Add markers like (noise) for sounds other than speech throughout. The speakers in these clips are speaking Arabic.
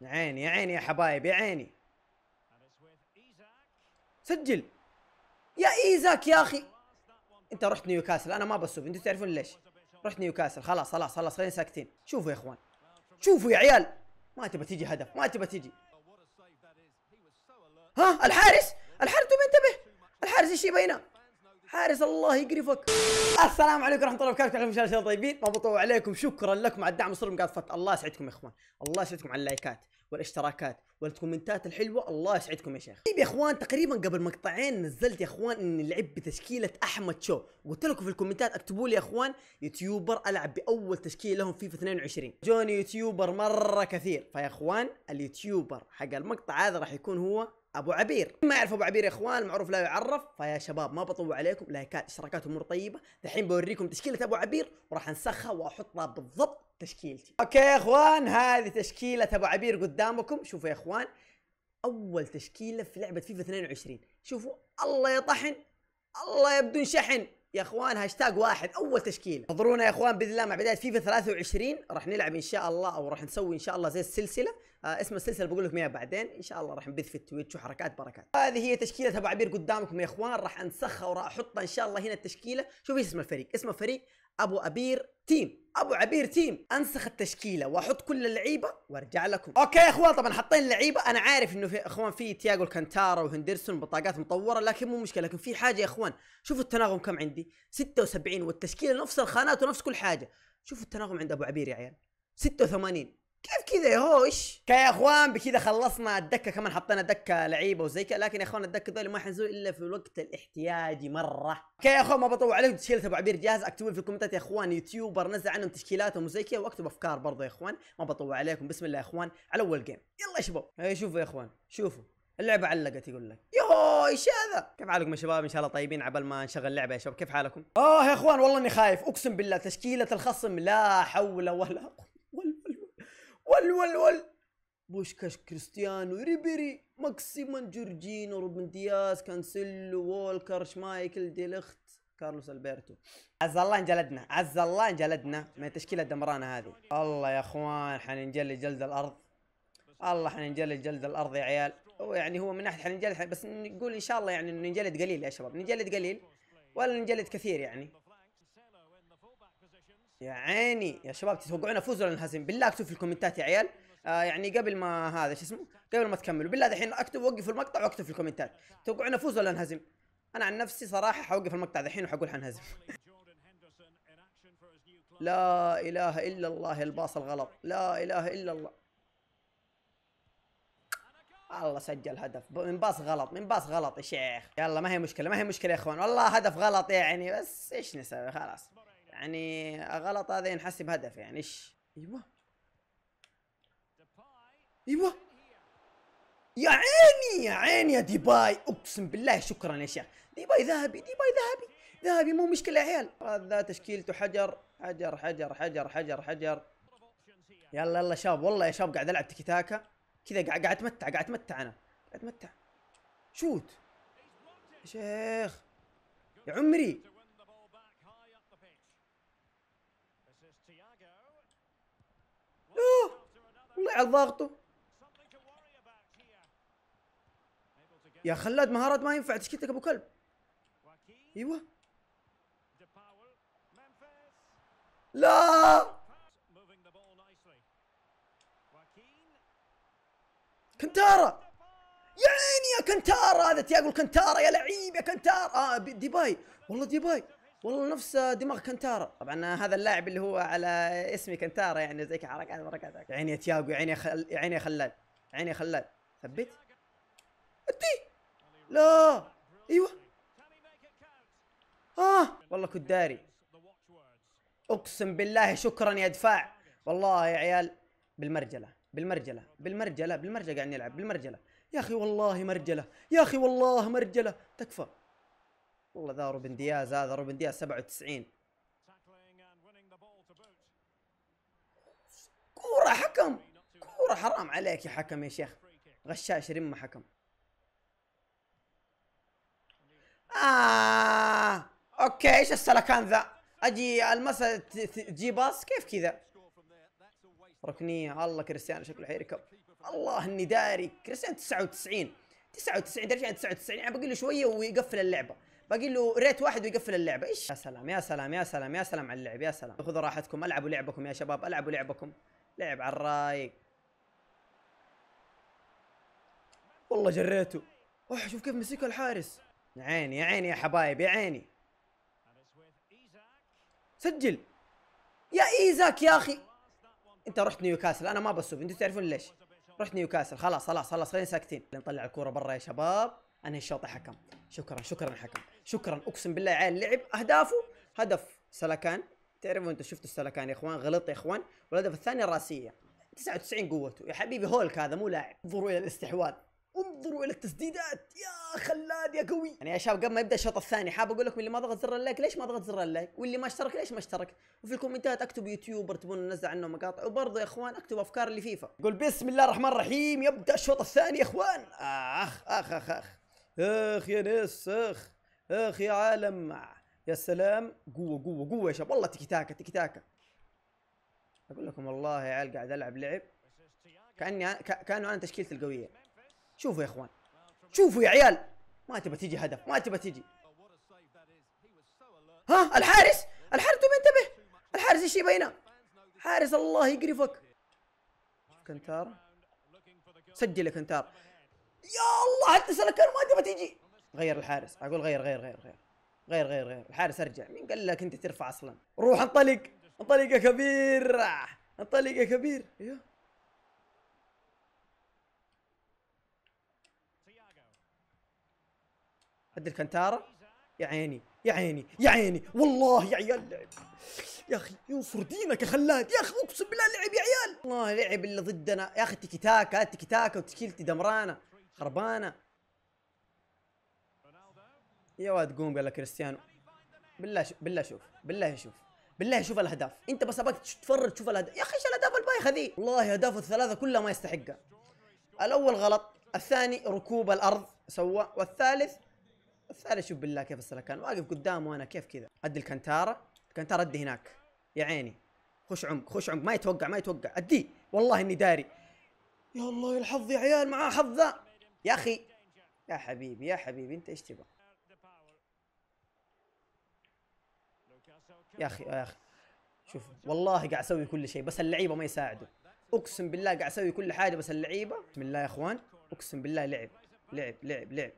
يا عيني يا عيني يا حبايب يا عيني سجل يا ايزاك يا اخي انت رحت نيوكاسل انا ما بسوب انتوا تعرفون ليش رحت نيوكاسل خلاص خلاص خلاص خلينا ساكتين شوفوا يا اخوان شوفوا يا عيال ما تبى تجي هدف ما تبى تجي ها الحارس الحارس انتبه الحارس ايش يبينه حارس الله يقرفك السلام عليكم ورحمه الله وبركاته كيفكم ان شاء الله طيبين ما بطول عليكم شكرا لكم على الدعم وصلوا مقاطع فتح الله يسعدكم يا اخوان الله يسعدكم على اللايكات والاشتراكات والكومنتات الحلوه الله يسعدكم يا شيخ طيب يا اخوان تقريبا قبل مقطعين نزلت يا اخوان اني لعب بتشكيله احمد شو قلت لكم في الكومنتات اكتبوا لي يا اخوان يوتيوبر العب باول تشكيله لهم في 22 جوني يوتيوبر مره كثير فيا اخوان اليوتيوبر حق المقطع هذا راح يكون هو ابو عبير ما يعرف ابو عبير يا اخوان معروف لا يعرف فيا شباب ما بطول عليكم لايكات اشتراكات امور طيبه الحين بوريكم تشكيله ابو عبير وراح انسخها واحطها بالضبط تشكيلتي اوكي يا اخوان هذه تشكيله ابو عبير قدامكم شوفوا يا اخوان اول تشكيله في لعبه فيفا 22 شوفوا الله يطحن الله يبدون شحن يا اخوان هاشتاج واحد اول تشكيله انتظرونا يا اخوان باذن الله مع بدايه فيفا 23 راح نلعب ان شاء الله او راح نسوي ان شاء الله زي السلسله آه اسم السلسله بقول لكم اياها بعدين ان شاء الله راح نبث في التويتش وحركات بركات هذه هي تشكيله ابو عبير قدامكم يا اخوان راح انسخها وراح احطها ان شاء الله هنا التشكيله شوف ايش اسم الفريق اسم الفريق ابو ابير تيم ابو عبير تيم انسخ التشكيله واحط كل اللعيبه وارجع لكم اوكي يا اخوان طبعا حطينا اللعيبه انا عارف انه في اخوان في تياجو الكانتارا وهندرسون بطاقات مطوره لكن مو مشكله لكن في حاجه يا اخوان شوفوا التناغم كم عندي 76 والتشكيله نفس الخانات ونفس كل حاجه شوفوا التناغم عند ابو عبير يا عيال 86 كذا يا هوش يا اخوان بكذا خلصنا الدكه كمان حطينا دكه لعيبه وزي كذا لكن يا اخوان الدكه ذول ما حنزول الا في الوقت الاحتياجي مره اوكي يا اخوان ما بطول عليكم تشكيله ابو عبير جاهز اكتبوا في الكومنتات يا اخوان يوتيوبر نزل عنهم تشكيلاتهم وزي كذا واكتب افكار برضه يا اخوان ما بطول عليكم بسم الله يا اخوان على اول جيم يلا يا شباب إيه، شوفوا يا اخوان شوفوا اللعبه علقت يقول لك يوه ايش هذا كيف حالكم يا شباب ان شاء الله طيبين عبال ما نشغل اللعبه يا شباب كيف حالكم اه يا اخوان والله اني خايف اقسم بالله تشكيله الخصم لا حول ولا قوه ول ول ول بوشكاش كريستيانو ريبيري ماكسيمان جورجينو روبن دياز كانسيلو وولكر شمايكل ديليخت كارلوس البرتو عز الله انجلدنا عز الله انجلدنا من التشكيله الدمرانه هذه الله يا اخوان حننجلد جلد الارض الله حننجلد جلد الارض يا عيال يعني هو من ناحيه حننجلد بس نقول ان شاء الله يعني ننجلد قليل يا شباب ننجلد قليل ولا ننجلد كثير يعني يا عيني يا شباب تتوقعون افوز ولا انهزم بالله اكتب في الكومنتات يا عيال آه يعني قبل ما هذا شو اسمه قبل ما تكملوا بالله الحين اكتب وقفوا المقطع واكتب في الكومنتات تتوقعون افوز ولا انهزم انا عن نفسي صراحه حوقف المقطع الحين وحقول حنهزم (laughs) لا اله الا الله الباص الغلط لا اله الا الله الله سجل هدف من باص غلط من باص غلط يا شيخ يلا ما هي مشكله ما هي مشكله يا اخوان والله هدف غلط يعني بس ايش نسوي خلاص يعني غلط هذا ينحسب هدف يعني ايش ايوه ايوه يا عيني يا عيني يا ديباي اقسم بالله شكرا يا شيخ ديباي ذهبي ديباي ذهبي ذهبي مو مشكله يا عيال هذا تشكيلته حجر حجر حجر حجر حجر حجر يلا يلا شاب والله يا شاب قاعد العب تيكي تاكا كذا قاعد قاعد اتمتع قاعد اتمتع انا قاعد اتمتع شوت يا شيخ يا عمري الله يعلى ضغطه يا خلاد مهارات ما ينفع تشكيتك ابو كلب ايوه لا كنتارا يا عيني يا كنتارا هذا تياجو كنتارا يا لعيب يا كنتارا اه ديباي والله ديباي والله نفس دماغ كنتارا طبعا هذا اللاعب اللي هو على اسمي كنتارا يعني زي حركات حركات عيني يا تياجو عيني خل... عيني يا خلال عيني يا خلال ثبت ادي لا ايوه اه والله كنت داري اقسم بالله شكرا يا دفاع والله يا عيال بالمرجله بالمرجله بالمرجله بالمرجله قاعد نلعب بالمرجله يا اخي والله مرجله يا اخي والله مرجله تكفى والله ذا روبن دياز هذا روبن دياز 97 كورة حكم كورة حرام عليك يا حكم يا شيخ غشاش رمى حكم آه اوكي ايش السلكان ذا اجي المسا تجي باص كيف كذا ركنية الله كريستيانو شكله حيركب الله اني داري كريستيانو 99 99 درجة 99 يعني بقول له شوية ويقفل اللعبة باقي له ريت واحد ويقفل اللعبه ايش يا سلام يا سلام يا سلام يا سلام على اللعب يا سلام خذوا راحتكم العبوا لعبكم يا شباب العبوا لعبكم لعب على الرايق والله جريته اوه شوف كيف مسكه الحارس يا عيني يا عيني يا حبايب يا عيني سجل يا ايزاك يا اخي انت رحت نيوكاسل انا ما بسوق انتوا تعرفون ليش رحت نيوكاسل خلاص خلاص خلاص خلينا ساكتين نطلع الكوره برا يا شباب انا الشوط حكم شكرا شكرا حكم شكرا اقسم بالله عيال لعب اهدافه هدف سلكان تعرفوا انتم شفتوا السلكان يا اخوان غلط يا اخوان والهدف الثاني الراسيه 99 قوته يا حبيبي هولك هذا مو لاعب انظروا الى الاستحواذ انظروا الى التسديدات يا خلاد يا قوي يعني يا شباب قبل ما يبدا الشوط الثاني حاب اقول لكم اللي ما ضغط زر اللايك ليش ما ضغط زر اللايك واللي ما اشترك ليش ما اشترك وفي الكومنتات اكتبوا يوتيوبر تبون ننزل عنه مقاطع وبرضه يا اخوان اكتب افكار اللي فيفا قول بسم الله الرحمن الرحيم يبدا الشوط الثاني يا اخوان اخ اخ اخ, أخ. اخ يا ناس اخ اخ يا عالم يا سلام قوه قوه قوه يا شباب والله تيكي تاكا تيكي تاكا اقول لكم والله يا عيال قاعد العب لعب كاني كانه انا تشكيلتي القويه شوفوا يا اخوان شوفوا يا عيال ما تبى تجي هدف ما تبى تجي ها الحارس الحارس انتبه الحارس ايش يبينا حارس الله يقرفك كنتار سجل يا كنتار يا الله حتى سلكان ما تبغى تيجي غير الحارس اقول غير غير غير غير غير غير غير الحارس ارجع مين قال لك انت ترفع اصلا روح انطلق انطلق يا كبير انطلق يا كبير ايوه هد الكنتارا يا عيني يا عيني يا عيني والله يا عيال لعب يا اخي ينصر دينك يا خلاد يا اخي اقسم بالله لعب يا عيال والله لعب اللي ضدنا يا اخي تيكي تاكا تيكي تاكا وتشكيلتي دمرانه خربانه يا واد قوم يلا كريستيانو بالله شوف بالله شوف بالله شوف بالله شوف الاهداف انت بس ابغاك تفرج تشوف الاهداف يا اخي ايش الاهداف البايخه ذي والله اهدافه الثلاثه كلها ما يستحقها الاول غلط الثاني ركوب الارض سوى والثالث الثالث شوف بالله كيف السلكان واقف قدامه وانا كيف كذا ادي الكنتاره الكنتاره ادي هناك يا عيني خش عمق خش عمق ما يتوقع ما يتوقع ادي والله اني داري يا الله الحظ يا عيال معاه حظ ذا يا اخي يا حبيبي يا حبيبي انت ايش تبغى يا اخي يا اخي شوف والله قاعد اسوي كل شيء بس اللعيبه ما يساعدوا اقسم بالله قاعد اسوي كل حاجه بس اللعيبه بسم الله يا اخوان اقسم بالله لعب لعب لعب لعب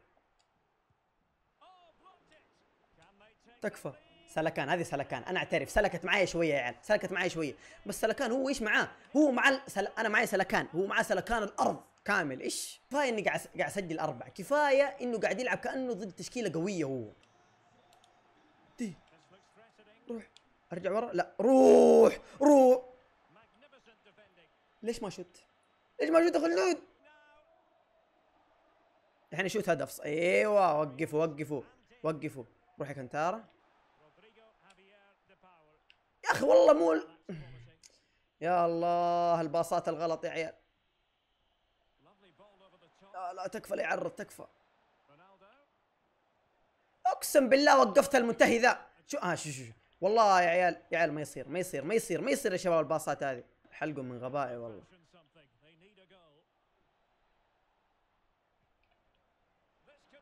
تكفى سلكان هذه سلكان انا اعترف سلكت معايا شويه يعني سلكت معايا شويه بس سلكان هو ايش معاه هو مع سل... انا معايا سلكان هو معاه سلكان الارض كامل ايش كفايه اني قاعد قاعد اسجل اربع كفايه انه قاعد يلعب كانه ضد تشكيله قويه هو دي روح ارجع ورا لا روح روح ليش ما شوت ليش ما شوت خلود الحين شوت هدف ايوه وقفوا وقفوا وقفوا روح يا كنتارا يا اخي والله مول يا الله الباصات الغلط يا عيال لا لا تكفى لا يعرض تكفى اقسم بالله وقفت المنتهي ذا شو اه شو شو, والله يا عيال يا عيال ما يصير ما يصير ما يصير ما يصير يا شباب الباصات هذه حلقوا من غبائي والله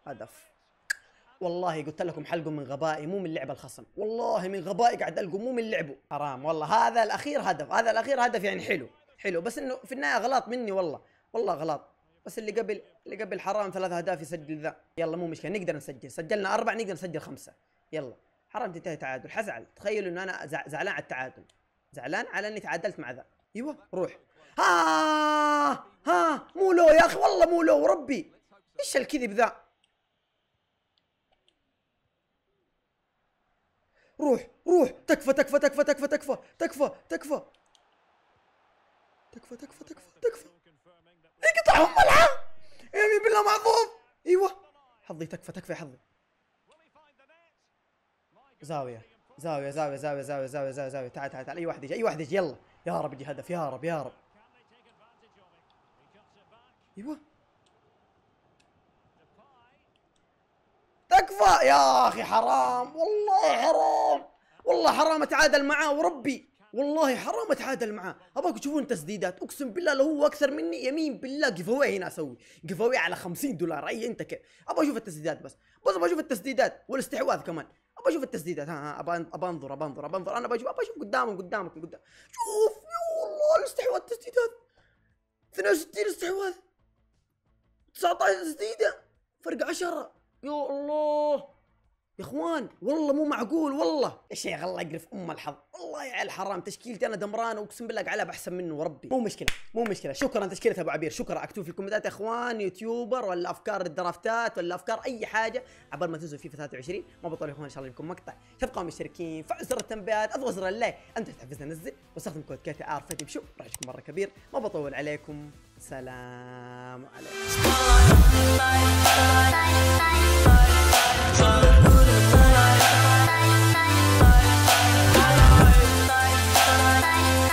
هدف والله قلت لكم حلقوا من غبائي مو من لعب الخصم والله من غبائي قاعد القوا مو من لعبه حرام والله هذا الاخير هدف هذا الاخير هدف يعني حلو حلو بس انه في النهايه غلط مني والله والله غلط بس اللي قبل اللي قبل حرام ثلاث اهداف يسجل ذا يلا مو مشكله نقدر نسجل سجلنا اربع نقدر نسجل خمسه يلا حرام تنتهي تعادل حزعل تخيل انه انا زعلان على التعادل زعلان على اني تعادلت مع ذا ايوه روح ها ها مو لو يا اخي والله مو لو ربي ايش الكذب ذا روح روح تكفى تكفى تكفى تكفى تكفى تكفى تكفى تكفى تكفى تكفى تكفى تكفى انقطعهم ملعب يمين بالله محظوظ ايوه حظي تكفى تكفى حظي زاوية زاوية زاوية زاوية زاوية زاوية زاوية زاوية تعال تعال تعال اي واحد يجي اي واحد يجي يلا يا رب يجي هدف يا رب يا رب ايوه تكفى يا اخي حرام والله حرام والله حرام اتعادل معاه وربي والله حرام اتعادل معاه ابغاك تشوفون تسديدات اقسم بالله لو هو اكثر مني يمين بالله اوي هنا اسوي اوي على 50 دولار اي انت كيف ابغى اشوف التسديدات بس بس ابغى اشوف التسديدات والاستحواذ كمان ابغى اشوف التسديدات ها ها ابغى انظر ابغى انظر ابغى انظر انا ابغى اشوف ابغى اشوف قدامك قدامك قدام شوف يا الله الاستحواذ تسديدات 62 استحواذ 19 تسديده فرق 10 يا الله يا اخوان والله مو معقول والله يا شيخ الله يقرف ام الحظ والله يا عيال حرام تشكيلتي انا دمران واقسم بالله على احسن منه وربي مو مشكله مو مشكله شكرا تشكيله ابو عبير شكرا اكتبوا في الكومنتات يا اخوان يوتيوبر ولا افكار الدرافتات ولا افكار اي حاجه عبال ما تنزل فيفا 23 ما بطول يا اخوان ان شاء الله يكون مقطع تبقوا مشتركين فعلوا زر التنبيهات اضغطوا زر اللايك انت تحفزنا ننزل واستخدم كود كاتي ار فتي بشو رايكم مره كبير ما بطول عليكم سلام عليكم I'm Bye.